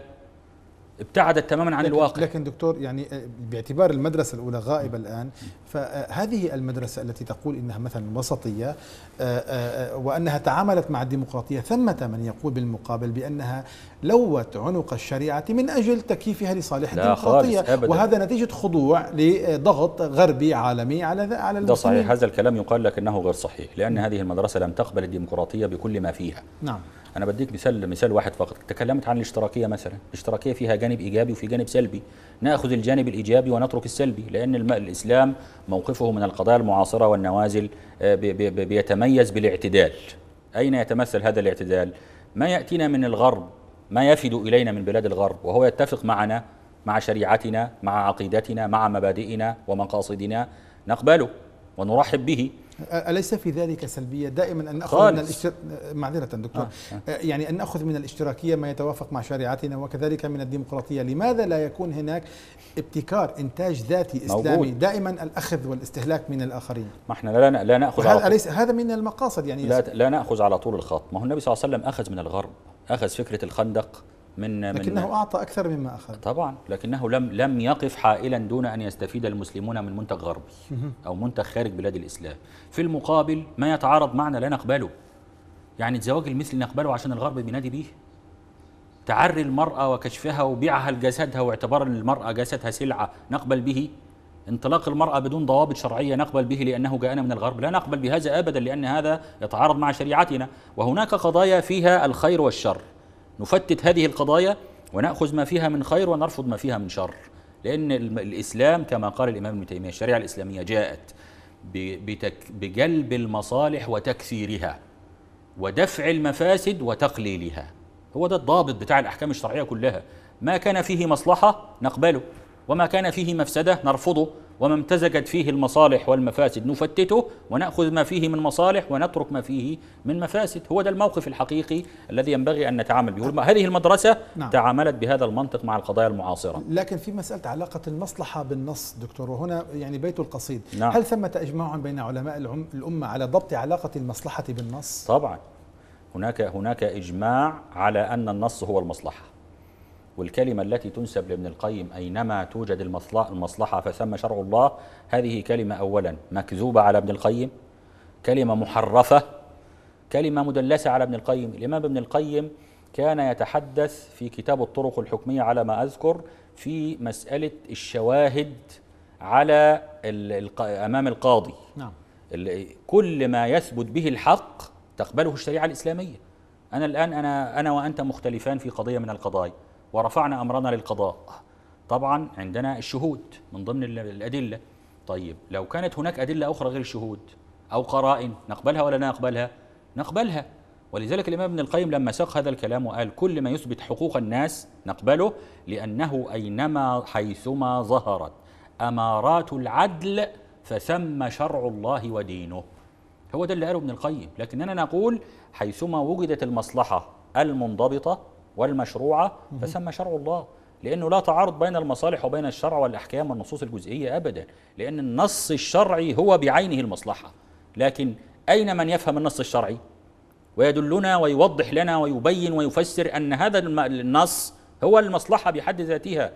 ابتعدت تماما عن لكن الواقع لكن دكتور يعني آه، باعتبار المدرسة الأولى غائبة الآن فهذه آه، المدرسة التي تقول إنها مثلا وسطية آه، وأنها تعاملت مع الديمقراطية ثمة من يقول بالمقابل بأنها لوت عنق الشريعة من أجل تكييفها لصالح الديمقراطية أبداً. وهذا نتيجة خضوع لضغط غربي عالمي على على ده صحيح هذا الكلام يقال لكنه غير صحيح لأن نعم. هذه المدرسة لم تقبل الديمقراطية بكل ما فيها نعم انا بديك مثال مثال واحد فقط تكلمت عن الاشتراكيه مثلا الاشتراكيه فيها جانب ايجابي وفي جانب سلبي ناخذ الجانب الايجابي ونترك السلبي لان الاسلام موقفه من القضايا المعاصره والنوازل آه، بيتميز بالاعتدال اين يتمثل هذا الاعتدال ما ياتينا من الغرب ما يفد الينا من بلاد الغرب وهو يتفق معنا مع شريعتنا مع عقيدتنا مع مبادئنا ومقاصدنا نقبله ونرحب به أليس في ذلك سلبية دائما أن نأخذ خالص. من الاشتر... معذرة دكتور آه. آه. يعني أن نأخذ من الاشتراكية ما يتوافق مع شريعتنا وكذلك من الديمقراطية لماذا لا يكون هناك ابتكار إنتاج ذاتي إسلامي موجود. دائما الأخذ والاستهلاك من الآخرين ما احنا لا, لا نأخذ على أليس هذا من المقاصد يعني لا, لا نأخذ على طول الخط ما هو النبي صلى الله عليه وسلم أخذ من الغرب أخذ فكرة الخندق من لكنه من أعطى أكثر مما أخذ طبعا لكنه لم لم يقف حائلا دون أن يستفيد المسلمون من منتج غربي أو منتج خارج بلاد الإسلام في المقابل ما يتعارض معنا لا نقبله يعني الزواج المثلي نقبله عشان الغرب بينادي بيه تعري المرأة وكشفها وبيعها لجسدها واعتبار المرأة جسدها سلعة نقبل به انطلاق المرأة بدون ضوابط شرعية نقبل به لأنه جاءنا من الغرب لا نقبل بهذا أبدا لأن هذا يتعارض مع شريعتنا وهناك قضايا فيها الخير والشر نفتت هذه القضايا ونأخذ ما فيها من خير ونرفض ما فيها من شر لأن الإسلام كما قال الإمام ابن تيمية الشريعة الإسلامية جاءت بجلب المصالح وتكثيرها ودفع المفاسد وتقليلها هو ده الضابط بتاع الأحكام الشرعية كلها ما كان فيه مصلحة نقبله وما كان فيه مفسدة نرفضه وما امتزجت فيه المصالح والمفاسد نفتته وناخذ ما فيه من مصالح ونترك ما فيه من مفاسد هو ده الموقف الحقيقي الذي ينبغي ان نتعامل به هذه المدرسه نعم. تعاملت بهذا المنطق مع القضايا المعاصره لكن في مساله علاقه المصلحه بالنص دكتور وهنا يعني بيت القصيد نعم. هل ثمه اجماع بين علماء الامه على ضبط علاقه المصلحه بالنص طبعا هناك هناك اجماع على ان النص هو المصلحه والكلمة التي تنسب لابن القيم أينما توجد المصلحة, فسمى فثم شرع الله هذه كلمة أولا مكذوبة على ابن القيم كلمة محرفة كلمة مدلسة على ابن القيم الإمام ابن القيم كان يتحدث في كتاب الطرق الحكمية على ما أذكر في مسألة الشواهد على أمام القاضي نعم. كل ما يثبت به الحق تقبله الشريعة الإسلامية أنا الآن أنا, أنا وأنت مختلفان في قضية من القضايا ورفعنا أمرنا للقضاء طبعا عندنا الشهود من ضمن الأدلة طيب لو كانت هناك أدلة أخرى غير الشهود أو قرائن نقبلها ولا لا نقبلها نقبلها ولذلك الإمام ابن القيم لما ساق هذا الكلام وقال كل ما يثبت حقوق الناس نقبله لأنه أينما حيثما ظهرت أمارات العدل فثم شرع الله ودينه هو ده اللي قاله ابن القيم لكننا نقول حيثما وجدت المصلحة المنضبطة والمشروعة فسمى شرع الله لأنه لا تعارض بين المصالح وبين الشرع والأحكام والنصوص الجزئية أبدا لأن النص الشرعي هو بعينه المصلحة لكن أين من يفهم النص الشرعي ويدلنا ويوضح لنا ويبين ويفسر أن هذا النص هو المصلحة بحد ذاتها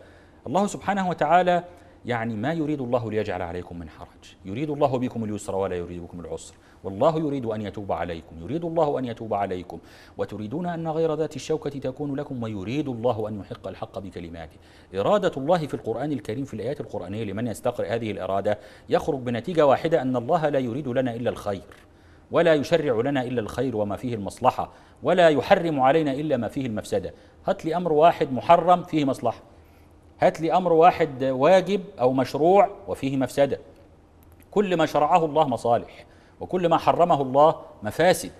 الله سبحانه وتعالى يعني ما يريد الله ليجعل عليكم من حرج يريد الله بكم اليسر ولا يريد بكم العسر والله يريد أن يتوب عليكم يريد الله أن يتوب عليكم وتريدون أن غير ذات الشوكة تكون لكم ويريد الله أن يحق الحق بكلماته إرادة الله في القرآن الكريم في الآيات القرآنية لمن يستقرئ هذه الإرادة يخرج بنتيجة واحدة أن الله لا يريد لنا إلا الخير ولا يشرع لنا إلا الخير وما فيه المصلحة ولا يحرم علينا إلا ما فيه المفسدة هات لي أمر واحد محرم فيه مصلحة هات لي امر واحد واجب او مشروع وفيه مفسده كل ما شرعه الله مصالح وكل ما حرمه الله مفاسد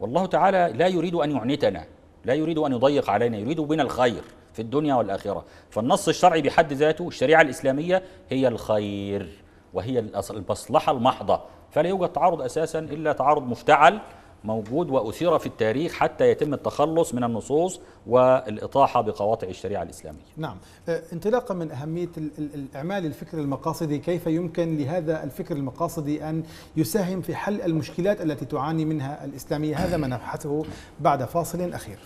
والله تعالى لا يريد ان يعنتنا لا يريد ان يضيق علينا يريد بنا الخير في الدنيا والاخره فالنص الشرعي بحد ذاته الشريعه الاسلاميه هي الخير وهي المصلحه المحضه فلا يوجد تعارض اساسا الا تعارض مفتعل موجود وأثير في التاريخ حتى يتم التخلص من النصوص والإطاحة بقواطع الشريعة الإسلامية نعم أه، انطلاقا من أهمية الإعمال الفكر المقاصدي كيف يمكن لهذا الفكر المقاصدي أن يساهم في حل المشكلات التي تعاني منها الإسلامية هذا ما نبحثه بعد فاصل أخير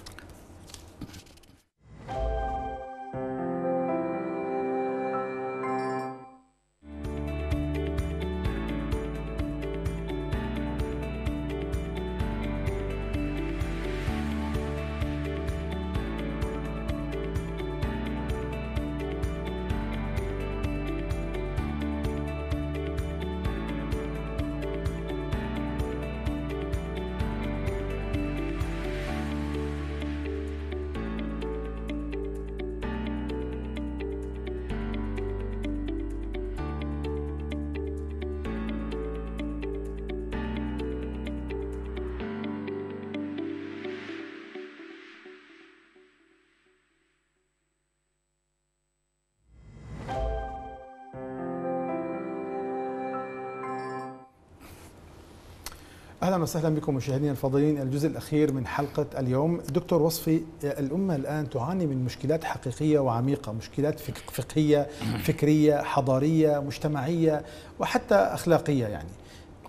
اهلا وسهلا بكم مشاهدينا الفاضلين الجزء الاخير من حلقه اليوم دكتور وصفي الامه الان تعاني من مشكلات حقيقيه وعميقه مشكلات فقهيه [CLEARS THROAT] فكريه حضاريه مجتمعيه وحتى اخلاقيه يعني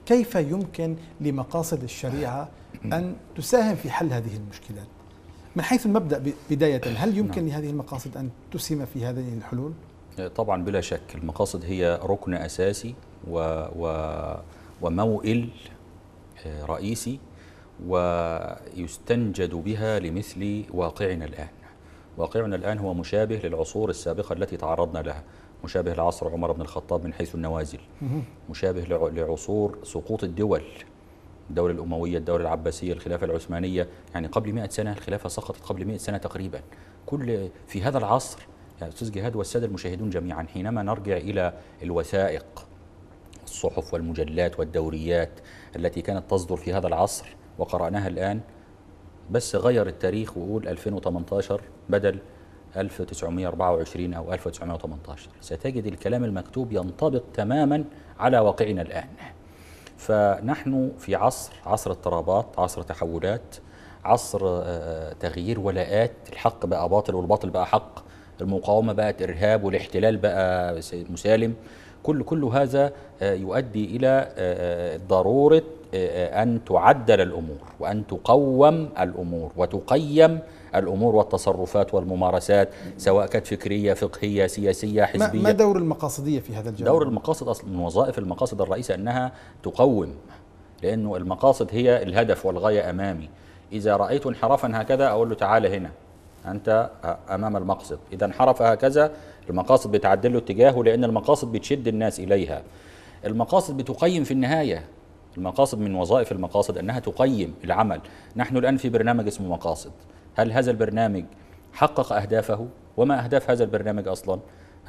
كيف يمكن لمقاصد الشريعه ان تساهم في حل هذه المشكلات من حيث المبدا بدايه هل [CLEARS THROAT] يمكن نعم. لهذه المقاصد ان تسهم في هذه الحلول طبعا بلا شك المقاصد هي ركن اساسي و, و وموئل رئيسي ويستنجد بها لمثل واقعنا الآن واقعنا الآن هو مشابه للعصور السابقة التي تعرضنا لها مشابه لعصر عمر بن الخطاب من حيث النوازل مشابه لعصور سقوط الدول الدولة الأموية الدولة العباسية الخلافة العثمانية يعني قبل 100 سنة الخلافة سقطت قبل 100 سنة تقريبا كل في هذا العصر يا يعني أستاذ جهاد والسادة المشاهدون جميعا حينما نرجع إلى الوثائق الصحف والمجلات والدوريات التي كانت تصدر في هذا العصر وقرأناها الآن بس غير التاريخ وقول 2018 بدل 1924 أو 1918 ستجد الكلام المكتوب ينطبق تماما على واقعنا الآن فنحن في عصر عصر اضطرابات عصر تحولات عصر آه، تغيير ولاءات الحق بقى باطل والباطل بقى حق المقاومة بقت إرهاب والاحتلال بقى مسالم كل كل هذا آه، يؤدي إلى آه، آه، ضرورة أن تعدل الأمور وأن تقوم الأمور وتقيم الأمور والتصرفات والممارسات سواء كانت فكرية فقهية سياسية حزبية ما دور المقاصدية في هذا الجانب؟ دور المقاصد أصلا من وظائف المقاصد الرئيسة أنها تقوم لأنه المقاصد هي الهدف والغاية أمامي إذا رأيت انحرافا هكذا أقول له تعال هنا أنت أمام المقصد إذا انحرف هكذا المقاصد بتعدل له اتجاهه لأن المقاصد بتشد الناس إليها المقاصد بتقيم في النهاية المقاصد من وظائف المقاصد أنها تقيم العمل نحن الآن في برنامج اسمه مقاصد هل هذا البرنامج حقق أهدافه وما أهداف هذا البرنامج أصلا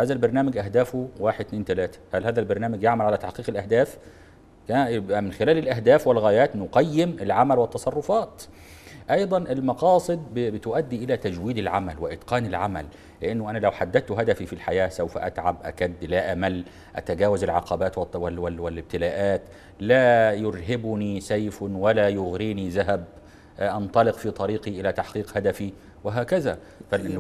هذا البرنامج أهدافه واحد اثنين ثلاثة هل هذا البرنامج يعمل على تحقيق الأهداف يبقى من خلال الأهداف والغايات نقيم العمل والتصرفات ايضا المقاصد بتؤدي الى تجويد العمل واتقان العمل لانه انا لو حددت هدفي في الحياه سوف اتعب اكد لا امل اتجاوز العقبات والابتلاءات لا يرهبني سيف ولا يغريني ذهب انطلق في طريقي الى تحقيق هدفي وهكذا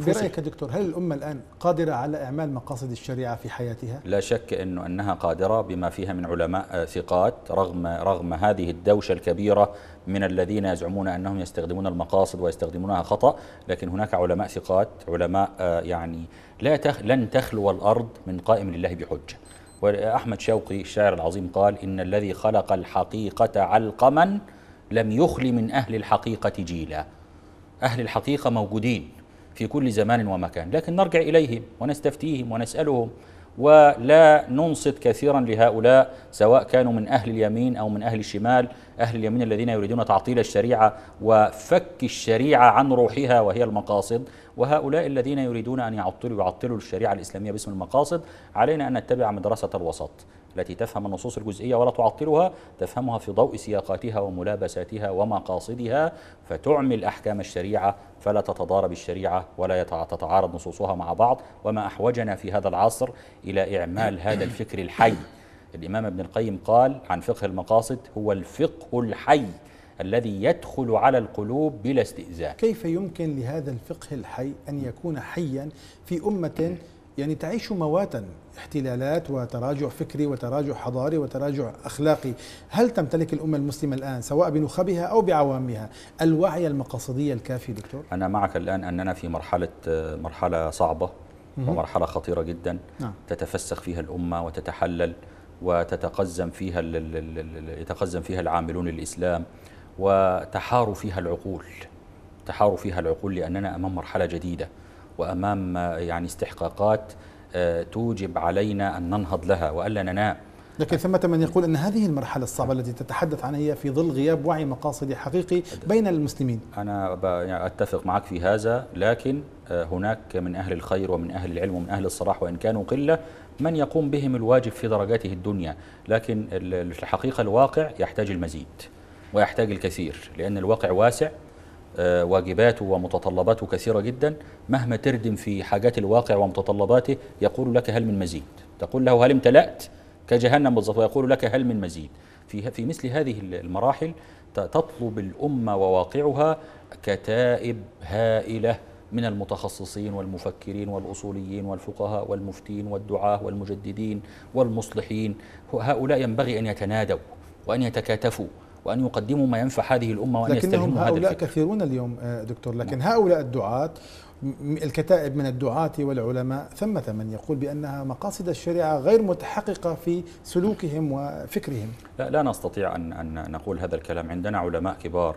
برأيك دكتور هل الأمة الآن قادرة على إعمال مقاصد الشريعة في حياتها؟ لا شك أنه أنها قادرة بما فيها من علماء ثقات رغم, رغم هذه الدوشة الكبيرة من الذين يزعمون أنهم يستخدمون المقاصد ويستخدمونها خطأ لكن هناك علماء ثقات علماء آه، يعني لا تخ لن تخلو الأرض من قائم لله بحجة وأحمد شوقي الشاعر العظيم قال إن الذي خلق الحقيقة علقما لم يخل من أهل الحقيقة جيلا أهل الحقيقة موجودين في كل زمان ومكان لكن نرجع إليهم ونستفتيهم ونسألهم ولا ننصت كثيرا لهؤلاء سواء كانوا من أهل اليمين أو من أهل الشمال أهل اليمين الذين يريدون تعطيل الشريعة وفك الشريعة عن روحها وهي المقاصد وهؤلاء الذين يريدون أن يعطلوا يعطلوا الشريعة الإسلامية باسم المقاصد علينا أن نتبع مدرسة الوسط التي تفهم النصوص الجزئية ولا تعطلها تفهمها في ضوء سياقاتها وملابساتها ومقاصدها فتعمل أحكام الشريعة فلا تتضارب الشريعة ولا تتعارض نصوصها مع بعض وما أحوجنا في هذا العصر إلى إعمال هذا الفكر الحي الإمام ابن القيم قال عن فقه المقاصد هو الفقه الحي الذي يدخل على القلوب بلا استئذان كيف يمكن لهذا الفقه الحي أن يكون حيا في أمة يعني تعيش مواتا احتلالات وتراجع فكري وتراجع حضاري وتراجع اخلاقي، هل تمتلك الامه المسلمه الان سواء بنخبها او بعوامها الوعي المقاصدي الكافي دكتور؟ انا معك الان اننا في مرحله مرحله صعبه ومرحله خطيره جدا نعم. تتفسخ فيها الامه وتتحلل وتتقزم فيها يتقزم فيها العاملون الاسلام وتحار فيها العقول تحار فيها العقول لاننا امام مرحله جديده وامام يعني استحقاقات آه، توجب علينا ان ننهض لها والا ننام لكن ثمة من يقول أن هذه المرحلة الصعبة التي تتحدث عنها هي في ظل غياب وعي مقاصدي حقيقي بين المسلمين أنا يعني أتفق معك في هذا لكن آه، هناك من أهل الخير ومن أهل العلم ومن أهل الصلاح وإن كانوا قلة من يقوم بهم الواجب في درجاته الدنيا لكن الحقيقة الواقع يحتاج المزيد ويحتاج الكثير لأن الواقع واسع آه، واجباته ومتطلباته كثيرة جدا مهما تردم في حاجات الواقع ومتطلباته يقول لك هل من مزيد تقول له هل امتلأت كجهنم بالظبط ويقول لك هل من مزيد في, في مثل هذه المراحل تطلب الأمة وواقعها كتائب هائلة من المتخصصين والمفكرين والأصوليين والفقهاء والمفتين والدعاة والمجددين والمصلحين هؤلاء ينبغي أن يتنادوا وأن يتكاتفوا وأن يقدموا ما ينفع هذه الأمة وأن لكنهم يستلموا هؤلاء لكن الفكر. كثيرون اليوم آه، دكتور لكن نعم. هؤلاء الدعاة الكتائب من الدعاة والعلماء ثمة من يقول بأنها مقاصد الشريعة غير متحققة في سلوكهم وفكرهم لا, لا نستطيع أن, أن نقول هذا الكلام عندنا علماء كبار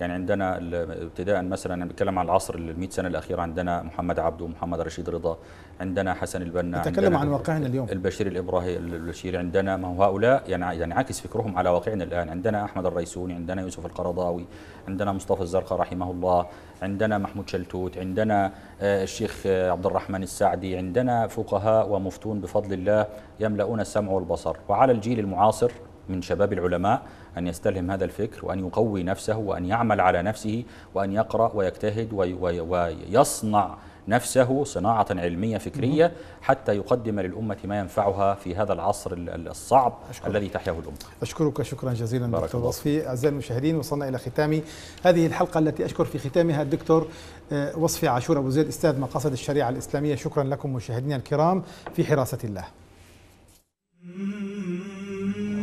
يعني عندنا ابتداء مثلا نتكلم عن العصر المئة سنة الأخيرة عندنا محمد عبده محمد رشيد رضا عندنا حسن البنا نتكلم عن واقعنا اليوم البشير الإبراهيم البشير عندنا ما هو هؤلاء يعني يعني عكس فكرهم على واقعنا الآن عندنا أحمد الريسوني عندنا يوسف القرضاوي عندنا مصطفى الزرقاء رحمه الله عندنا محمود شلتوت عندنا آه، الشيخ آه، عبد الرحمن السعدي عندنا فقهاء ومفتون بفضل الله يملؤون السمع والبصر وعلى الجيل المعاصر من شباب العلماء أن يستلهم هذا الفكر وأن يقوي نفسه وأن يعمل على نفسه وأن يقرأ ويجتهد ويصنع نفسه صناعة علمية فكرية حتى يقدم للأمة ما ينفعها في هذا العصر الصعب أشكرك. الذي تحياه الأمة أشكرك شكرا جزيلا دكتور وصفي أعزائي المشاهدين وصلنا إلى ختام هذه الحلقة التي أشكر في ختامها الدكتور آه، وصفي عاشور أبو زيد أستاذ مقاصد الشريعة الإسلامية شكرا لكم مشاهدينا الكرام في حراسة الله